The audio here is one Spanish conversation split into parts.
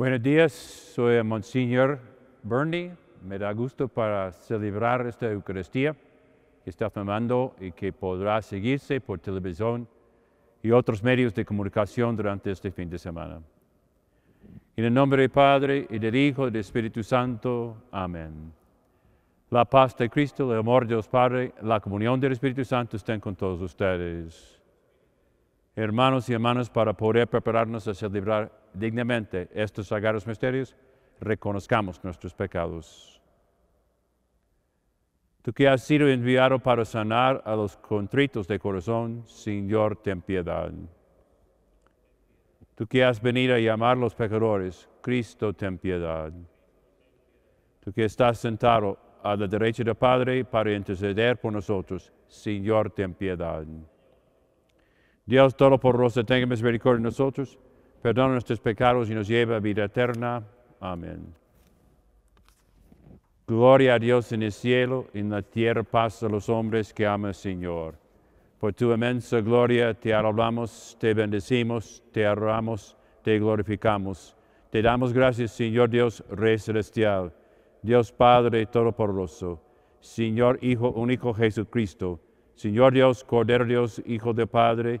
Buenos días, soy Monseñor Bernie. Me da gusto para celebrar esta Eucaristía que está filmando y que podrá seguirse por televisión y otros medios de comunicación durante este fin de semana. En el nombre del Padre, y del Hijo, y del Espíritu Santo. Amén. La paz de Cristo, el amor de Dios Padre, la comunión del Espíritu Santo estén con todos ustedes. Hermanos y hermanas, para poder prepararnos a celebrar dignamente estos sagrados misterios, reconozcamos nuestros pecados. Tú que has sido enviado para sanar a los contritos de corazón, Señor, ten piedad. Tú que has venido a llamar a los pecadores, Cristo, ten piedad. Tú que estás sentado a la derecha del Padre para interceder por nosotros, Señor, ten piedad. Dios Todopoderoso, tenga misericordia de nosotros Perdona nuestros pecados y nos lleva a vida eterna. Amén. Gloria a Dios en el cielo, y en la tierra paz a los hombres que aman Señor. Por tu inmensa gloria te alabamos, te bendecimos, te adoramos, te glorificamos. Te damos gracias, Señor Dios, Rey Celestial, Dios Padre Todopoderoso, Señor Hijo Único Jesucristo, Señor Dios, Cordero Dios, Hijo de Padre,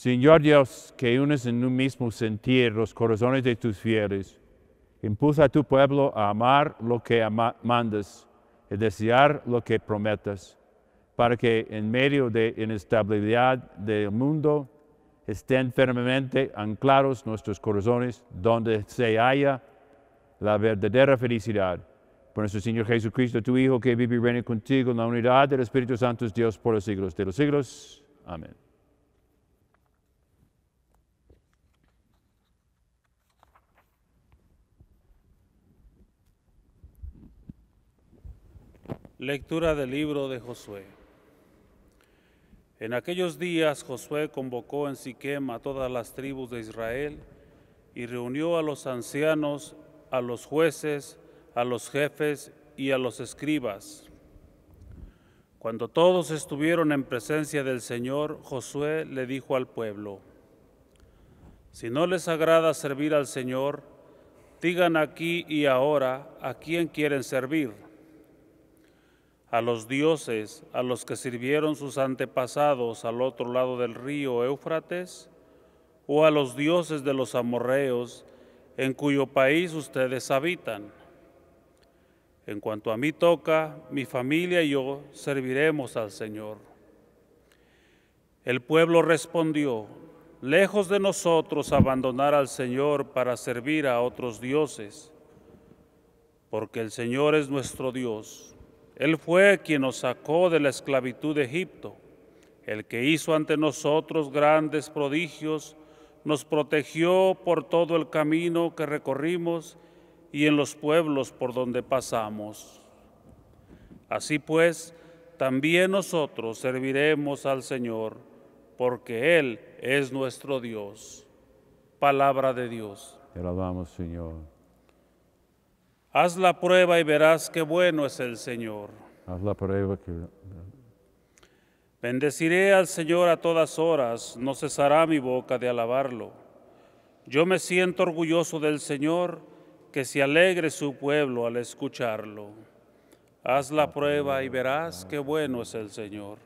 Señor Dios, que unes en un mismo sentir los corazones de tus fieles, impulsa a tu pueblo a amar lo que mandas y desear lo que prometas, para que en medio de inestabilidad del mundo estén firmemente anclados nuestros corazones donde se halla la verdadera felicidad. Por nuestro Señor Jesucristo, tu Hijo, que vive y reina contigo en la unidad del Espíritu Santo, Dios, por los siglos de los siglos. Amén. Lectura del libro de Josué. En aquellos días Josué convocó en Siquem a todas las tribus de Israel y reunió a los ancianos, a los jueces, a los jefes y a los escribas. Cuando todos estuvieron en presencia del Señor, Josué le dijo al pueblo, Si no les agrada servir al Señor, digan aquí y ahora a quién quieren servir a los dioses, a los que sirvieron sus antepasados al otro lado del río Éufrates, o a los dioses de los amorreos, en cuyo país ustedes habitan. En cuanto a mí toca, mi familia y yo serviremos al Señor. El pueblo respondió, lejos de nosotros abandonar al Señor para servir a otros dioses, porque el Señor es nuestro Dios él fue quien nos sacó de la esclavitud de Egipto, el que hizo ante nosotros grandes prodigios, nos protegió por todo el camino que recorrimos y en los pueblos por donde pasamos. Así pues, también nosotros serviremos al Señor, porque Él es nuestro Dios. Palabra de Dios. Te alabamos, Señor. Haz la prueba y verás qué bueno es el Señor. la prueba Bendeciré al Señor a todas horas, no cesará mi boca de alabarlo. Yo me siento orgulloso del Señor, que se alegre su pueblo al escucharlo. Haz la prueba y verás qué bueno es el Señor.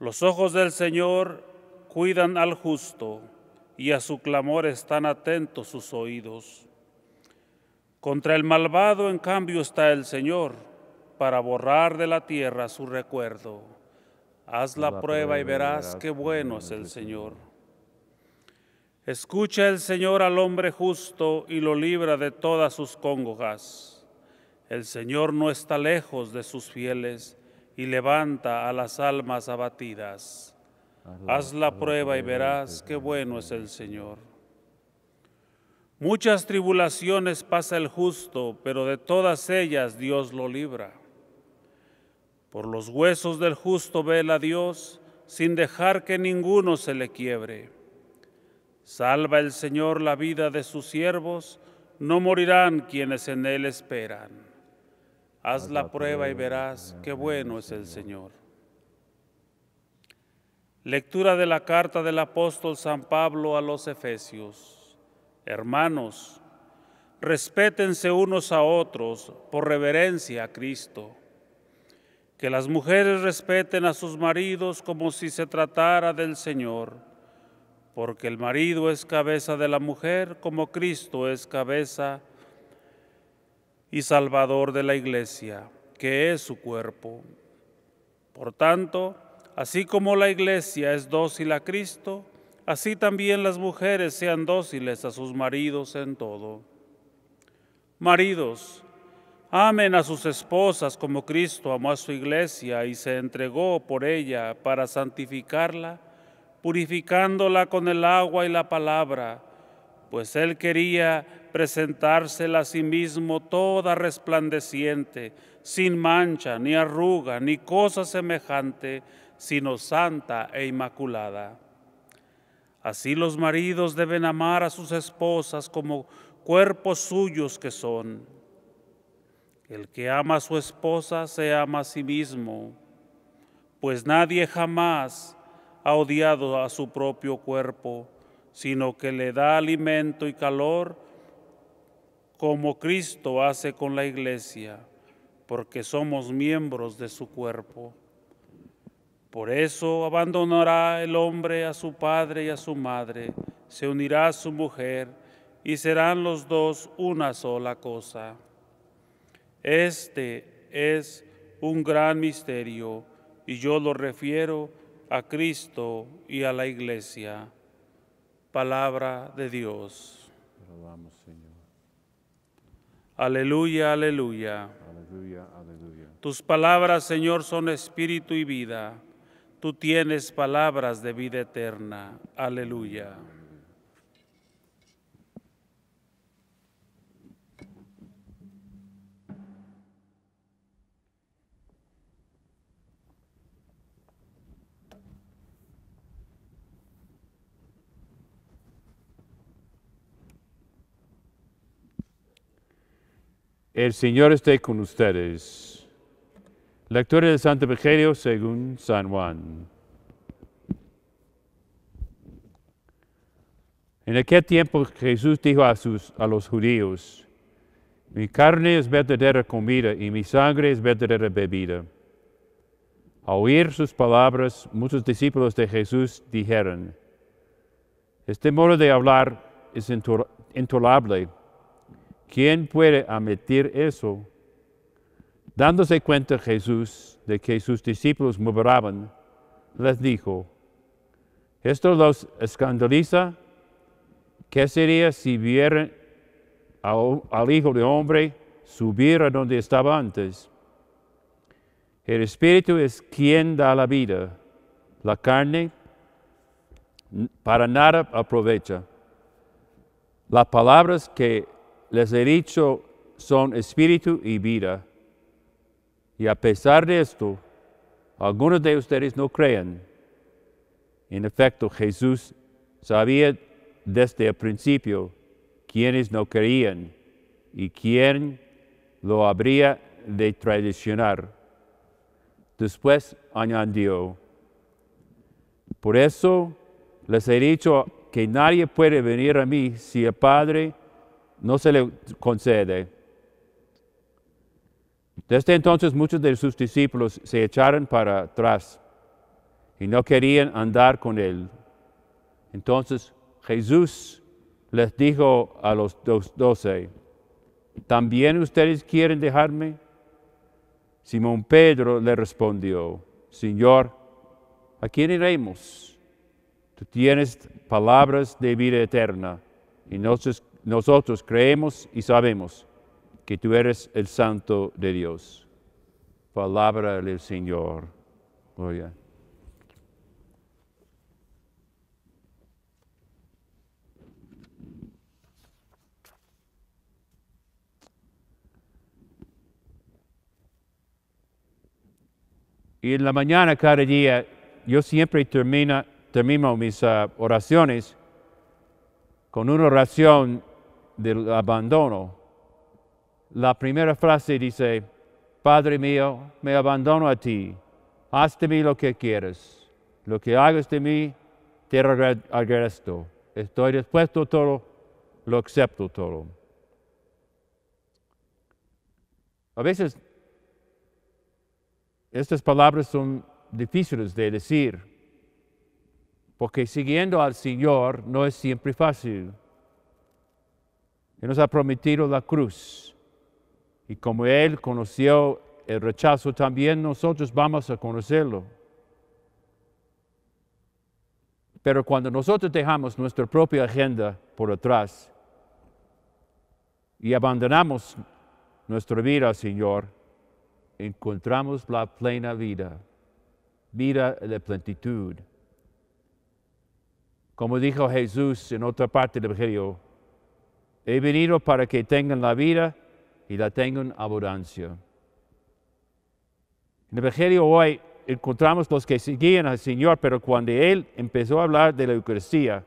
Los ojos del Señor cuidan al justo, y a su clamor están atentos sus oídos. Contra el malvado, en cambio, está el Señor, para borrar de la tierra su recuerdo. Haz la, prueba y verás qué bueno es el Señor. Escucha el Señor al hombre justo y lo libra de todas sus congojas. El Señor no está lejos de sus fieles y levanta a las almas abatidas. Haz la prueba y verás qué bueno es el Señor. Muchas tribulaciones pasa el justo, pero de todas ellas Dios lo libra. Por los huesos del justo vela Dios, sin dejar que ninguno se le quiebre. Salva el Señor la vida de sus siervos, no morirán quienes en Él esperan. Haz la prueba y verás qué bueno es el Señor. Lectura de la carta del apóstol San Pablo a los Efesios. Hermanos, respétense unos a otros por reverencia a Cristo. Que las mujeres respeten a sus maridos como si se tratara del Señor, porque el marido es cabeza de la mujer como Cristo es cabeza y salvador de la iglesia, que es su cuerpo. Por tanto, así como la iglesia es dócil a Cristo, Así también las mujeres sean dóciles a sus maridos en todo. Maridos, amen a sus esposas como Cristo amó a su iglesia y se entregó por ella para santificarla, purificándola con el agua y la palabra, pues él quería presentársela a sí mismo toda resplandeciente, sin mancha, ni arruga, ni cosa semejante, sino santa e inmaculada. Así los maridos deben amar a sus esposas como cuerpos suyos que son. El que ama a su esposa se ama a sí mismo, pues nadie jamás ha odiado a su propio cuerpo, sino que le da alimento y calor, como Cristo hace con la iglesia, porque somos miembros de su cuerpo. Por eso abandonará el hombre a su padre y a su madre, se unirá a su mujer y serán los dos una sola cosa. Este es un gran misterio y yo lo refiero a Cristo y a la iglesia. Palabra de Dios. Aleluya, aleluya. Aleluya, aleluya. Tus palabras, Señor, son espíritu y vida tú tienes palabras de vida eterna. Aleluya. El Señor esté con ustedes. Lectura de Santo Evangelio según San Juan. En aquel tiempo Jesús dijo a, sus, a los judíos, mi carne es verdadera comida y mi sangre es verdadera bebida. Al oír sus palabras, muchos discípulos de Jesús dijeron, este modo de hablar es intolerable. ¿Quién puede admitir eso? Dándose cuenta Jesús de que sus discípulos murmuraban, les dijo, esto los escandaliza, ¿qué sería si vieran al, Hijo de Hombre subir a donde estaba antes? El Espíritu es quien da la vida, la carne para nada aprovecha. Las palabras que les he dicho son espíritu y vida y a pesar de esto, algunos de ustedes no creen. En efecto, Jesús sabía desde el principio quienes no creían y quién lo habría de traicionar. Después añadió, por eso les he dicho que nadie puede venir a mí si el Padre no se le concede desde entonces muchos de sus discípulos se echaron para atrás y no querían andar con él. Entonces Jesús les dijo a los doce, ¿también ustedes quieren dejarme? Simón Pedro le respondió, Señor, ¿a quién iremos? Tú tienes palabras de vida eterna y nosotros, creemos y sabemos que tú eres el santo de Dios. Palabra del Señor. Gloria. Y en la mañana cada día yo siempre termina, termino mis ah, oraciones con una oración del abandono la primera frase dice, Padre mío, me abandono a ti, haz de mí lo que quieres, lo que hagas de mí, te agradezco. Estoy dispuesto a todo, lo acepto todo. A veces estas palabras son difíciles de decir, porque siguiendo al Señor no es siempre fácil. Él nos ha prometido la cruz y como Él conoció el rechazo, también nosotros vamos a conocerlo. Pero cuando nosotros dejamos nuestra propia agenda por atrás y abandonamos nuestra vida, Señor, encontramos la plena vida, vida de plenitud. Como dijo Jesús en otra parte del Evangelio, he venido para que tengan la vida y la tengan abundancia. En el Evangelio hoy encontramos los que seguían al Señor, pero cuando Él empezó a hablar de la Eucaristía,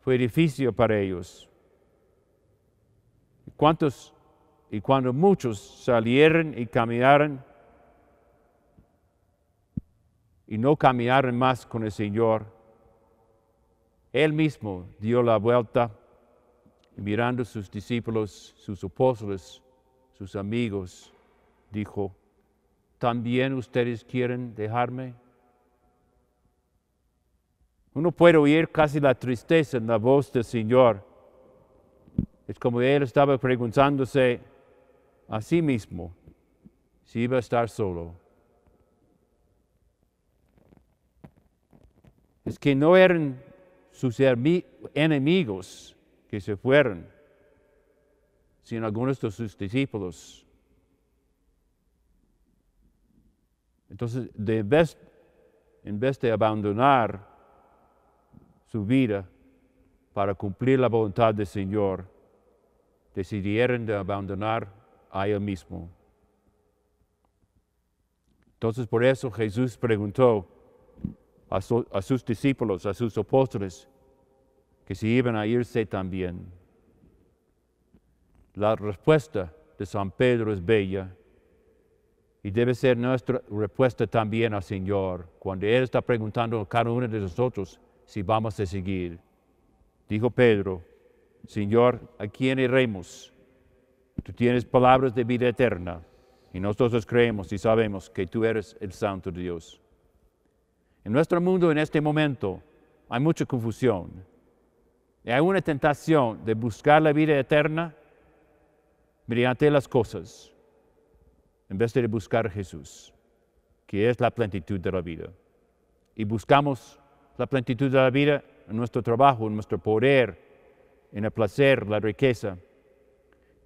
fue difícil para ellos. ¿Cuántos y cuando muchos salieron y caminaron y no caminaron más con el Señor, Él mismo dio la vuelta y mirando sus discípulos, sus apóstoles, sus amigos, dijo, ¿también ustedes quieren dejarme? Uno puede oír casi la tristeza en la voz del Señor. Es como él estaba preguntándose a sí mismo si iba a estar solo. Es que no eran sus enemigos que se fueron, sin algunos de sus discípulos. Entonces, en vez de abandonar su vida para cumplir la voluntad del Señor, decidieron de abandonar a él mismo. Entonces, por eso Jesús preguntó a sus discípulos, a sus apóstoles, que se iban a irse también. La respuesta de San Pedro es bella y debe ser nuestra respuesta también al Señor cuando Él está preguntando a cada uno de nosotros si vamos a seguir. Dijo Pedro, Señor, ¿a quién iremos? Tú tienes palabras de vida eterna y nosotros creemos y sabemos que tú eres el Santo de Dios. En nuestro mundo en este momento hay mucha confusión hay una tentación de buscar la vida eterna mediante las cosas, en vez de buscar a Jesús, que es la plenitud de la vida. Y buscamos la plenitud de la vida en nuestro trabajo, en nuestro poder, en el placer, la riqueza.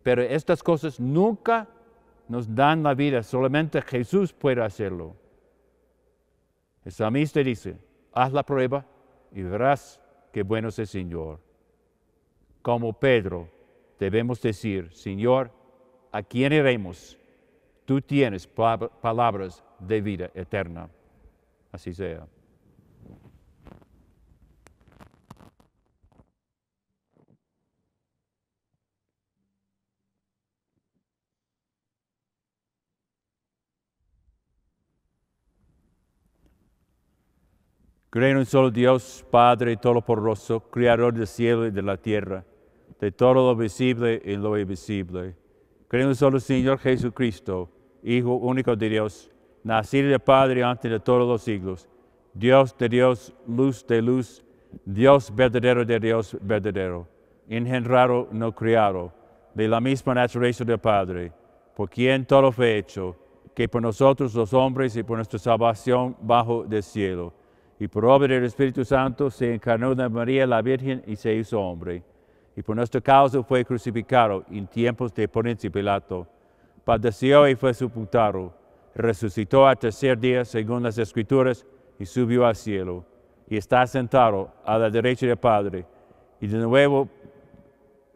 Pero estas cosas nunca nos dan la vida, solamente Jesús puede hacerlo. El salmista dice, haz la prueba y verás qué bueno es el Señor. Como Pedro, debemos decir, Señor, ¿a quién iremos? Tú tienes palabras de vida eterna. Así sea. Creo en solo Dios, Padre todo poderoso, Creador del cielo y de la tierra de todo lo visible y lo invisible. Creemos solo Señor Jesucristo, Hijo único de Dios, nacido de Padre antes de todos los siglos, Dios de Dios, luz de luz, Dios verdadero de Dios verdadero, engendrado, no criado, de la misma naturaleza del Padre, por quien todo fue hecho, que por nosotros los hombres y por nuestra salvación bajo del cielo. Y por obra del Espíritu Santo se encarnó de María la Virgen y se hizo hombre y por nuestro causa fue crucificado en tiempos de Poncio Pilato. Padeció y fue sepultado, resucitó al tercer día según las Escrituras y subió al cielo, y está sentado a la derecha del Padre, y de nuevo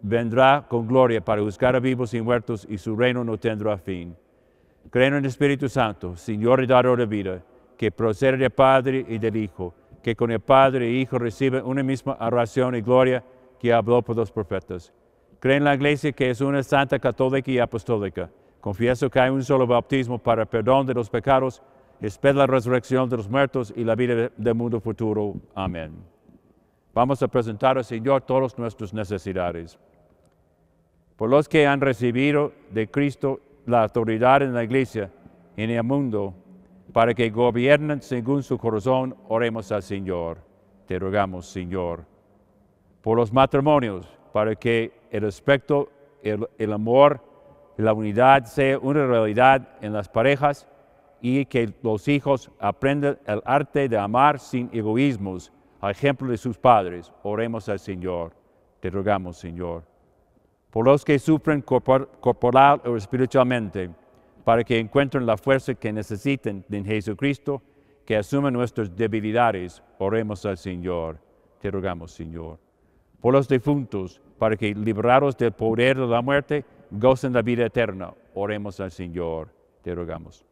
vendrá con gloria para buscar a vivos y muertos, y su reino no tendrá fin. Creo en el Espíritu Santo, Señor y Dador de vida, que procede del Padre y del Hijo, que con el Padre y e Hijo reciben una misma oración y gloria, que habló por los profetas. Cree en la iglesia que es una santa católica y apostólica. Confieso que hay un solo bautismo para el perdón de los pecados. Espero la resurrección de los muertos y la vida del mundo futuro. Amén. Vamos a presentar al Señor todas nuestras necesidades. Por los que han recibido de Cristo la autoridad en la iglesia, en el mundo, para que gobiernen según su corazón, oremos al Señor. Te rogamos, Señor por los matrimonios, para que el respeto, el, amor amor, la unidad sea una realidad en las parejas y que los hijos aprendan el arte de amar sin egoísmos, al ejemplo de sus padres. Oremos al Señor. Te rogamos, Señor. Por los que sufren corporal o espiritualmente, para que encuentren la fuerza que necesiten en Jesucristo, que asumen nuestras debilidades. Oremos al Señor. Te rogamos, Señor por los defuntos, para que, librados del poder de la muerte, gocen la vida eterna. Oremos al Señor, te rogamos.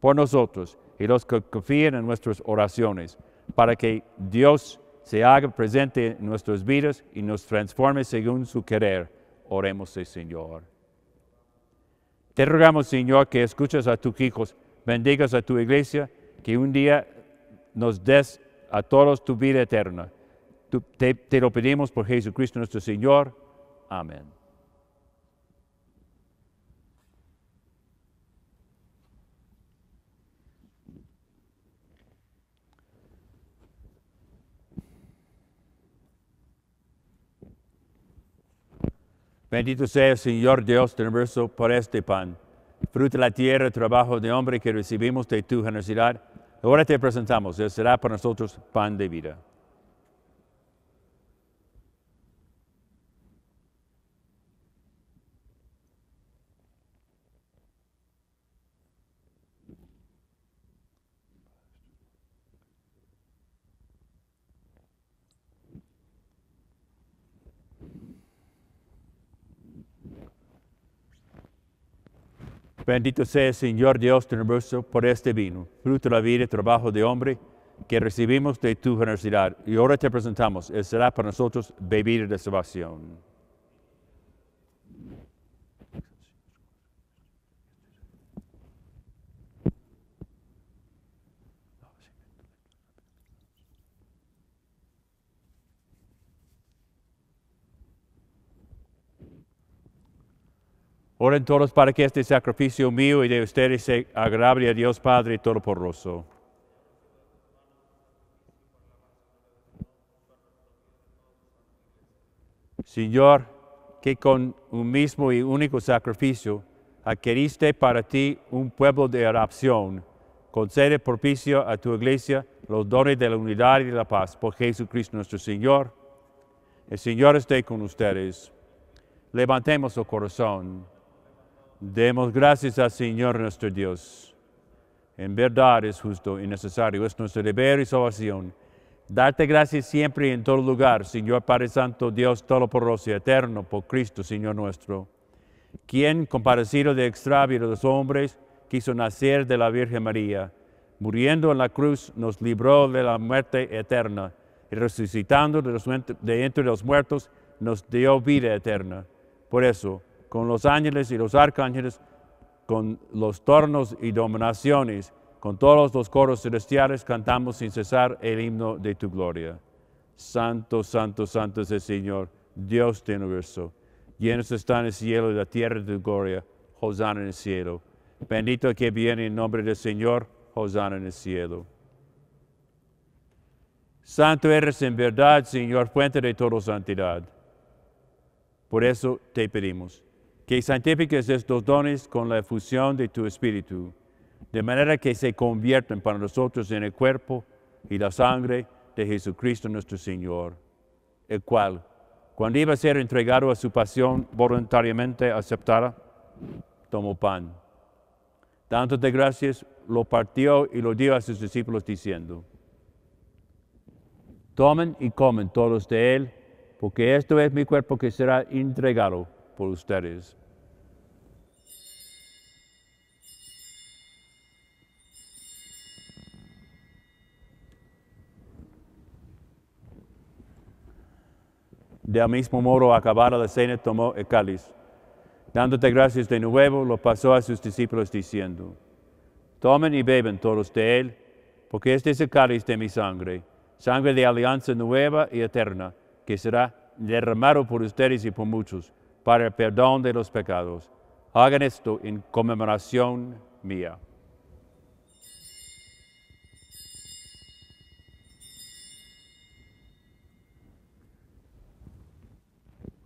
Por nosotros y los que confían en nuestras oraciones, para que Dios se haga presente en nuestras vidas y nos transforme según su querer. Oremos al Señor. Te rogamos, Señor, que escuches a tus hijos, bendigas a tu iglesia, que un día nos des a todos tu vida eterna te, lo pedimos por Jesucristo nuestro Señor. Amén. Bendito sea el Señor Dios del universo por este pan, fruto de la tierra, trabajo de hombre que recibimos de tu generosidad. Ahora te presentamos, Él será para nosotros pan de vida. Bendito sea, el Señor Dios universo por este vino, fruto de la vida y trabajo de hombre que recibimos de tu generosidad. Y ahora te presentamos, Él será para nosotros bebida de salvación. Oren todos para que este sacrificio mío y de ustedes sea agradable a Dios Padre Todopoderoso. Señor, que con un mismo y único sacrificio adquiriste para ti un pueblo de adopción, concede propicio a tu iglesia los dones de la unidad y de la paz por Jesucristo nuestro Señor. El Señor esté con ustedes. Levantemos el corazón. Demos gracias al Señor nuestro Dios. En verdad es justo y necesario, es nuestro deber y salvación. Darte gracias siempre y en todo lugar, Señor Padre Santo, Dios todo Todopoderoso y Eterno, por Cristo, Señor nuestro, quien, comparecido de extravio de los hombres, quiso nacer de la Virgen María, muriendo en la cruz, nos libró de la muerte eterna, y resucitando de entre los muertos, nos dio vida eterna. Por eso, con los ángeles y los arcángeles, con los tornos y dominaciones, con todos los coros celestiales cantamos sin cesar el himno de tu gloria. Santo, santo, santo es el Señor, Dios del universo. Llenos están el cielo y la tierra de tu gloria. Hosanna en el cielo. Bendito que viene en nombre del Señor. Hosanna en el cielo. Santo eres en verdad, Señor, fuente de toda santidad. Por eso te pedimos que santifiques estos dones con la efusión de tu Espíritu, de manera que se conviertan para nosotros en el cuerpo y la sangre de Jesucristo nuestro Señor, el cual, cuando iba a ser entregado a su pasión voluntariamente aceptada, tomó pan. de gracias, lo partió y lo dio a sus discípulos diciendo, tomen y comen todos de él, porque esto es mi cuerpo que será entregado por ustedes. Del mismo modo, acabada la cena, tomó el cáliz. Dándote gracias de nuevo, lo pasó a sus discípulos diciendo, Tomen y beben todos de él, porque este es el cáliz de mi sangre, sangre de alianza nueva y eterna, que será derramado por ustedes y por muchos, para el perdón de los pecados. Hagan esto en conmemoración mía.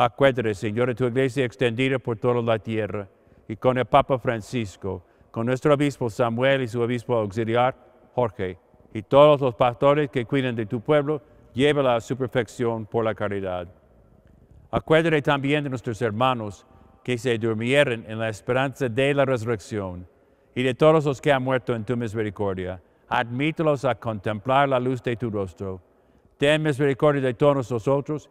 Ah, Acuérdate, Señor, de tu iglesia extendida por toda la tierra y con el Papa Francisco, con nuestro obispo Samuel y su obispo auxiliar, Jorge, y todos los pastores que cuidan de tu pueblo, llévala a su perfección por la caridad. Acuérdate también de nuestros hermanos que se durmieron en la esperanza de la resurrección y de todos los que han muerto en tu misericordia. Admítelos a contemplar la luz de tu rostro. Ten misericordia de todos nosotros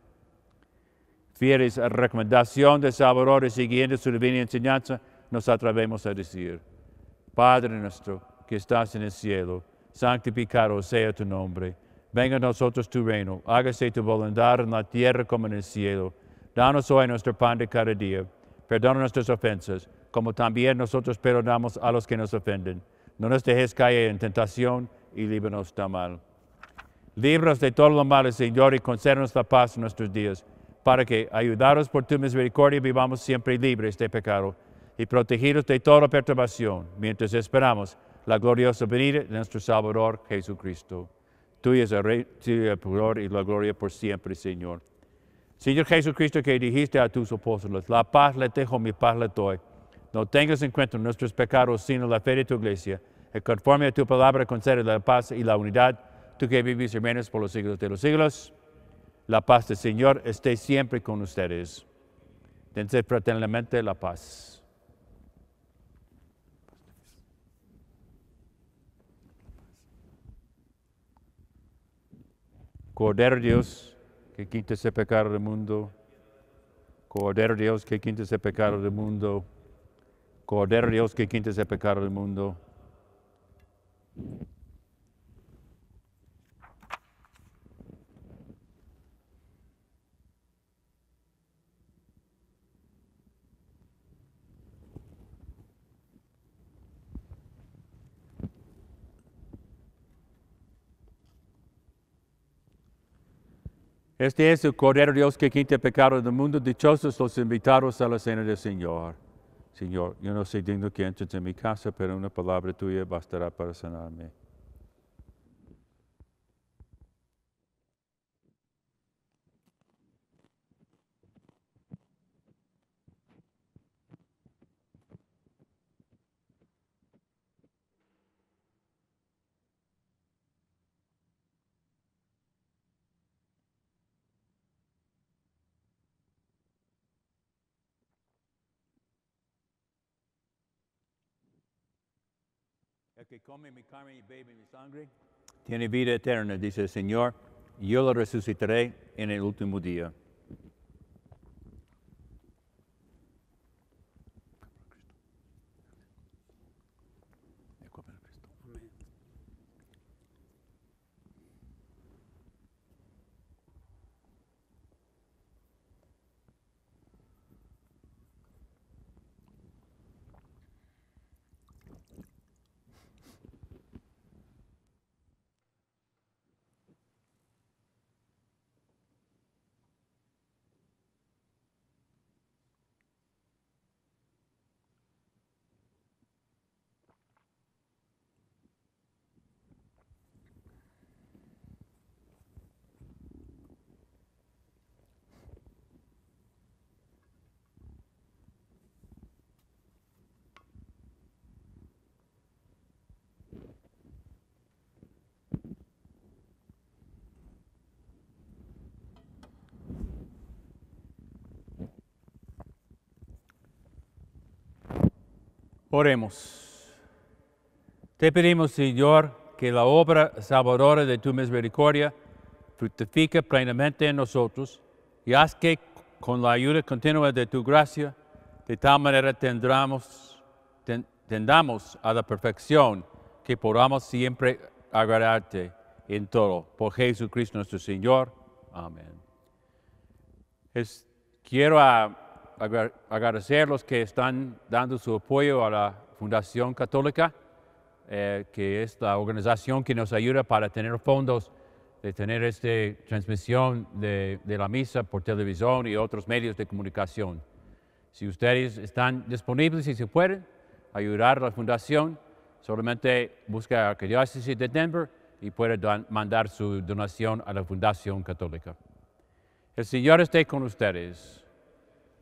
fieles a recomendación de Salvador y siguiendo su divina enseñanza, nos atrevemos a decir, Padre nuestro que estás en el cielo, santificado sea tu nombre, venga a nosotros tu reino, hágase tu voluntad en la tierra como en el cielo. Danos hoy nuestro pan de cada día, perdona nuestras ofensas, como también nosotros perdonamos a los que nos ofenden. No nos dejes caer en tentación y líbranos de mal. libros de todo lo malo, Señor, y concédenos la paz en nuestros días para que, ayudados por tu misericordia, vivamos siempre libres de pecado y protegidos de toda perturbación, mientras esperamos la gloriosa venida de nuestro Salvador Jesucristo. Tú es el, rey, el poder y la gloria por siempre, Señor. Señor Jesucristo, que dijiste a tus apóstoles, la paz le dejo, mi paz le doy. No tengas en cuenta nuestros pecados, sino la fe de tu iglesia. Y conforme a tu palabra, concede la paz y la unidad, tú que vivís y por los siglos de los siglos. La paz del Señor esté siempre con ustedes. Dense fraternamente la paz. Cordero Dios, que quita ese pecado del mundo. Cordero Dios, que quita ese pecado del mundo. Cordero Dios, que quita ese pecado del mundo. Este es el Cordero Dios que quita el pecado del mundo. Dichosos los invitados a la cena del Señor. Señor, yo no soy digno que entres en mi casa, pero una palabra tuya bastará para sanarme. tiene vida eterna, dice el Señor, yo lo resucitaré en el último día. Oremos. Te pedimos, Señor, que la obra salvadora de tu misericordia fructifique plenamente en nosotros y haz que con la ayuda continua de tu gracia, de tal manera tendamos a la perfección que podamos siempre agradarte en todo. Por Jesucristo nuestro Señor. Amén. quiero a agradecer a los que están dando su apoyo a la Fundación Católica, eh, que es la organización que nos ayuda para tener fondos de tener esta transmisión de, la misa por televisión y otros medios de comunicación. Si ustedes están disponibles y se pueden ayudar a la fundación, solamente busque a Arquidiócesis de Denver y puede mandar su donación a la Fundación Católica. El Señor esté con ustedes.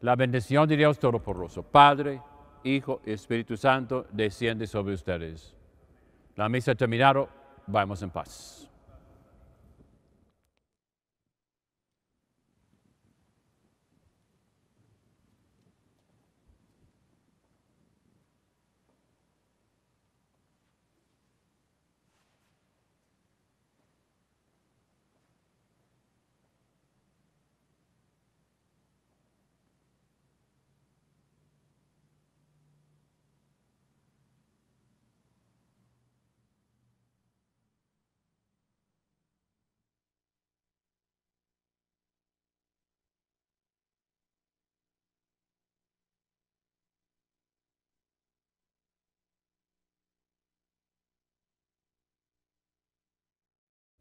La bendición de Dios Todopoderoso, Padre, Hijo y Espíritu Santo, desciende sobre ustedes. La misa ha terminado, vamos en paz.